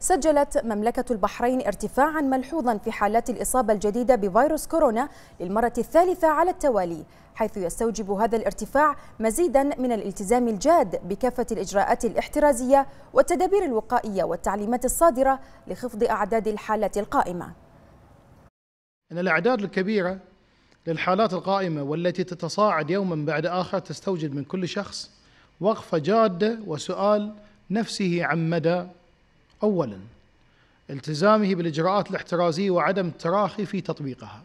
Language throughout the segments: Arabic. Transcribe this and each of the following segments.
سجلت مملكة البحرين ارتفاعا ملحوظا في حالات الإصابة الجديدة بفيروس كورونا للمرة الثالثة على التوالي حيث يستوجب هذا الارتفاع مزيدا من الالتزام الجاد بكافة الإجراءات الاحترازية والتدابير الوقائية والتعليمات الصادرة لخفض أعداد الحالات القائمة إن الأعداد الكبيرة للحالات القائمة والتي تتصاعد يوما بعد آخر تستوجب من كل شخص وقفة جادة وسؤال نفسه عن مدى أولا التزامه بالإجراءات الاحترازية وعدم التراخي في تطبيقها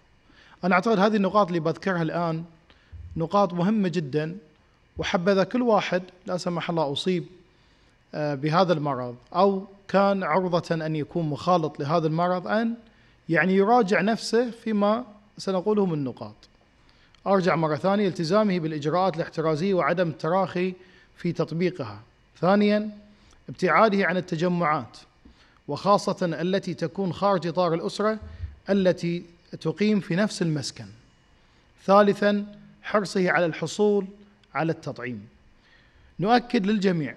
أنا أعتقد هذه النقاط اللي بذكرها الآن نقاط مهمة جدا وحبذا كل واحد لا سمح الله أصيب آه، بهذا المرض أو كان عرضة أن يكون مخالط لهذا المرض أن يعني يراجع نفسه فيما سنقوله من نقاط أرجع مرة ثانية التزامه بالإجراءات الاحترازية وعدم التراخي في تطبيقها ثانيا ابتعاده عن التجمعات وخاصة التي تكون خارج إطار الأسرة التي تقيم في نفس المسكن. ثالثا حرصه على الحصول على التطعيم. نؤكد للجميع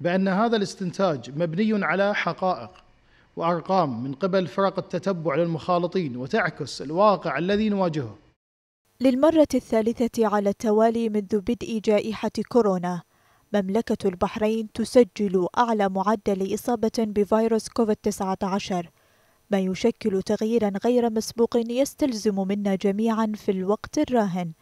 بأن هذا الاستنتاج مبني على حقائق وأرقام من قبل فرق التتبع للمخالطين وتعكس الواقع الذي نواجهه. للمرة الثالثة على التوالي منذ بدء جائحة كورونا مملكة البحرين تسجل أعلى معدل إصابة بفيروس كوفيد-19 ما يشكل تغييرا غير مسبوق يستلزم منا جميعا في الوقت الراهن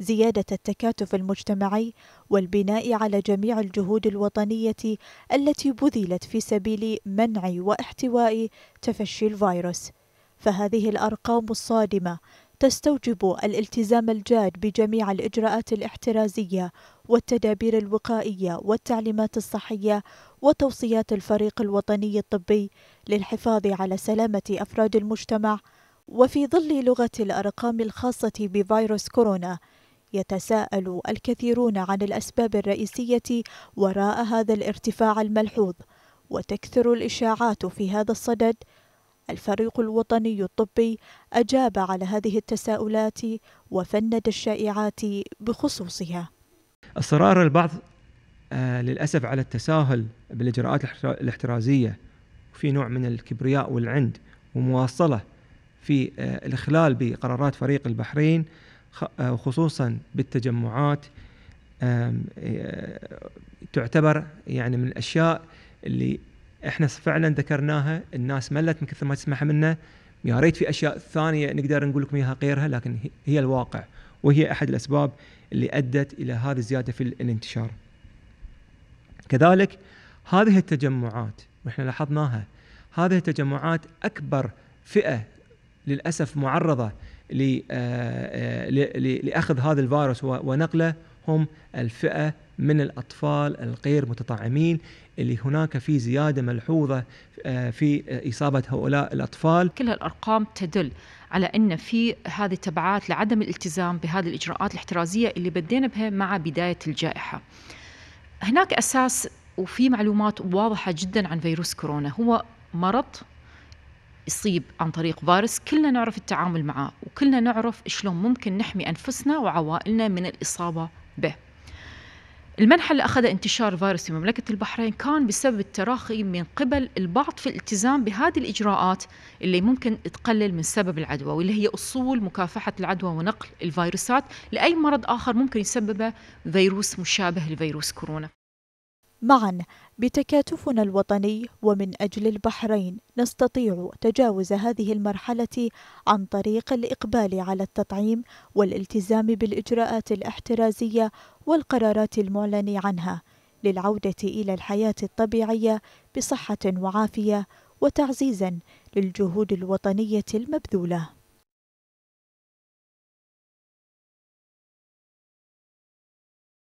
زيادة التكاتف المجتمعي والبناء على جميع الجهود الوطنية التي بذلت في سبيل منع واحتواء تفشي الفيروس فهذه الأرقام الصادمة تستوجب الالتزام الجاد بجميع الإجراءات الاحترازية والتدابير الوقائية والتعليمات الصحية وتوصيات الفريق الوطني الطبي للحفاظ على سلامة أفراد المجتمع وفي ظل لغة الأرقام الخاصة بفيروس كورونا يتساءل الكثيرون عن الأسباب الرئيسية وراء هذا الارتفاع الملحوظ وتكثر الإشاعات في هذا الصدد الفريق الوطني الطبي أجاب على هذه التساؤلات وفند الشائعات بخصوصها أصرار البعض آه، للأسف على التساهل بالإجراءات الاحترازية في نوع من الكبرياء والعند ومواصلة في آه، الإخلال بقرارات فريق البحرين آه، خصوصا بالتجمعات تعتبر يعني من الأشياء اللي احنا فعلا ذكرناها الناس ملت من كثر ما تسمعها منا يا ريت في اشياء ثانيه نقدر نقول لكم اياها غيرها لكن هي الواقع وهي احد الاسباب اللي ادت الى هذه الزياده في الانتشار. كذلك هذه التجمعات واحنا لاحظناها هذه التجمعات اكبر فئه للاسف معرضه آه، آه، لاخذ هذا الفيروس ونقله هم الفئة من الأطفال الغير متطعمين اللي هناك في زيادة ملحوظة آه، في إصابة هؤلاء الأطفال كل الأرقام تدل على أن في هذه التبعات لعدم الالتزام بهذه الإجراءات الاحترازية اللي بدينا بها مع بداية الجائحة هناك أساس وفي معلومات واضحة جدا عن فيروس كورونا هو مرض يصيب عن طريق فيروس كلنا نعرف التعامل معه وكلنا نعرف شلون ممكن نحمي أنفسنا وعوائلنا من الإصابة ب المنحى اللي أخذ انتشار فيروس في مملكة البحرين كان بسبب التراخي من قبل البعض في الالتزام بهذه الإجراءات اللي ممكن تقلل من سبب العدوى واللي هي أصول مكافحة العدوى ونقل الفيروسات لأي مرض آخر ممكن يسببه فيروس مشابه لفيروس كورونا معا بتكاتفنا الوطني ومن أجل البحرين نستطيع تجاوز هذه المرحلة عن طريق الإقبال على التطعيم والالتزام بالإجراءات الاحترازية والقرارات المعلن عنها للعودة إلى الحياة الطبيعية بصحة وعافية وتعزيزا للجهود الوطنية المبذولة